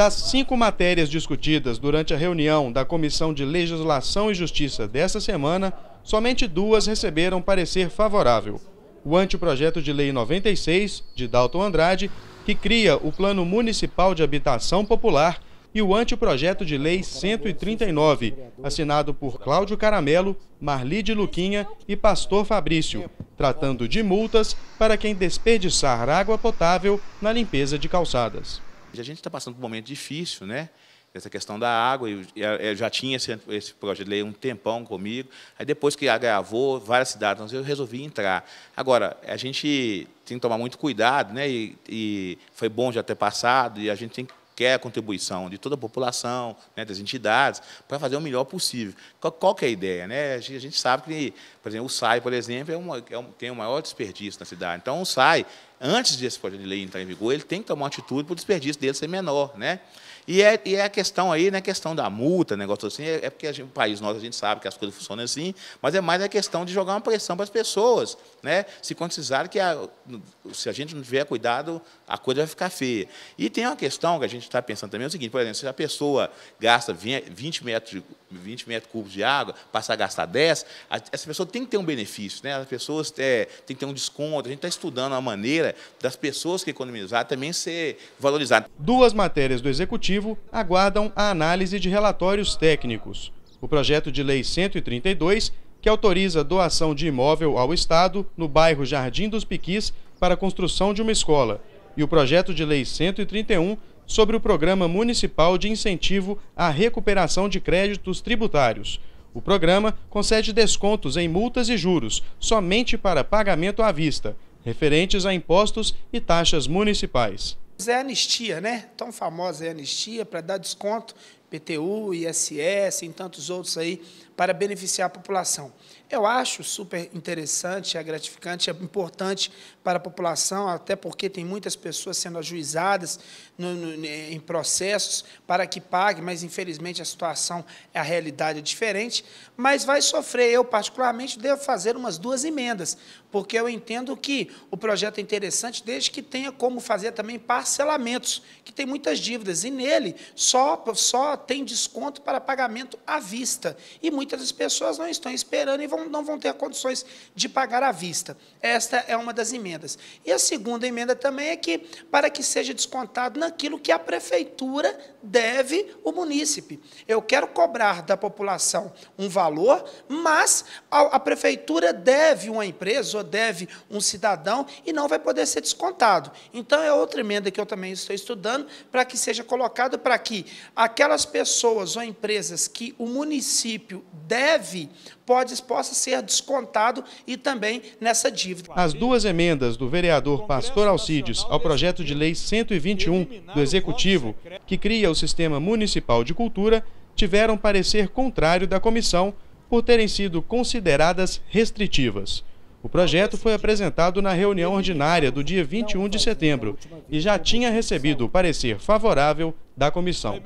Das cinco matérias discutidas durante a reunião da Comissão de Legislação e Justiça desta semana, somente duas receberam parecer favorável. O anteprojeto de Lei 96, de Dalton Andrade, que cria o Plano Municipal de Habitação Popular, e o anteprojeto de Lei 139, assinado por Cláudio Caramelo, Marli de Luquinha e Pastor Fabrício, tratando de multas para quem desperdiçar água potável na limpeza de calçadas. A gente está passando por um momento difícil, né? Essa questão da água, eu, já tinha esse, esse projeto de lei um tempão comigo. Aí depois que agravou várias cidades, então eu resolvi entrar. Agora, a gente tem que tomar muito cuidado, né? E, e foi bom já ter passado, e a gente tem que quer a contribuição de toda a população, né, das entidades, para fazer o melhor possível. Qual, qual é a ideia? Né? A, gente, a gente sabe que, por exemplo, o SAI, por exemplo, é uma, é um, tem o maior desperdício na cidade. Então, o SAI, antes desse projeto de lei entrar em vigor, ele tem que tomar uma atitude para o desperdício dele ser menor. Né? E é, e é a questão aí, não é questão da multa, negócio assim, é, é porque gente, o país nosso a gente sabe que as coisas funcionam assim, mas é mais a questão de jogar uma pressão para as pessoas, né? se conscientizar que a, se a gente não tiver cuidado, a coisa vai ficar feia. E tem uma questão que a gente está pensando também, é o seguinte, por exemplo, se a pessoa gasta 20 metros, 20 metros cúbicos de água, passa a gastar 10, a, essa pessoa tem que ter um benefício, né? as pessoas é, têm que ter um desconto, a gente está estudando a maneira das pessoas que economizar também ser valorizadas. Duas matérias do Executivo Executivo aguardam a análise de relatórios técnicos. O projeto de Lei 132, que autoriza doação de imóvel ao Estado no bairro Jardim dos Piquis para a construção de uma escola, e o projeto de Lei 131, sobre o Programa Municipal de Incentivo à Recuperação de Créditos Tributários. O programa concede descontos em multas e juros somente para pagamento à vista, referentes a impostos e taxas municipais é anistia, né? Tão famosa é anistia para dar desconto PTU, ISS, em tantos outros aí, para beneficiar a população. Eu acho super interessante, é gratificante, é importante para a população, até porque tem muitas pessoas sendo ajuizadas no, no, né, em processos para que pague, mas infelizmente a situação, a realidade é diferente, mas vai sofrer. Eu, particularmente, devo fazer umas duas emendas, porque eu entendo que o projeto é interessante desde que tenha como fazer também parcelamentos, que tem muitas dívidas, e nele só, só tem desconto para pagamento à vista. E muitas das pessoas não estão esperando e vão, não vão ter condições de pagar à vista. Esta é uma das emendas. E a segunda emenda também é que, para que seja descontado naquilo que a prefeitura deve o munícipe. Eu quero cobrar da população um valor, mas a, a, prefeitura deve uma empresa ou deve um cidadão e não vai poder ser descontado. Então, é outra emenda que eu também estou estudando para que seja colocado para que aquelas pessoas ou empresas que o município deve pode, possa ser descontado e também nessa dívida. As duas emendas do vereador Pastor Alcides ao projeto de lei 121 do Executivo, que cria ao Sistema Municipal de Cultura tiveram parecer contrário da comissão por terem sido consideradas restritivas. O projeto foi apresentado na reunião ordinária do dia 21 de setembro e já tinha recebido o parecer favorável da comissão.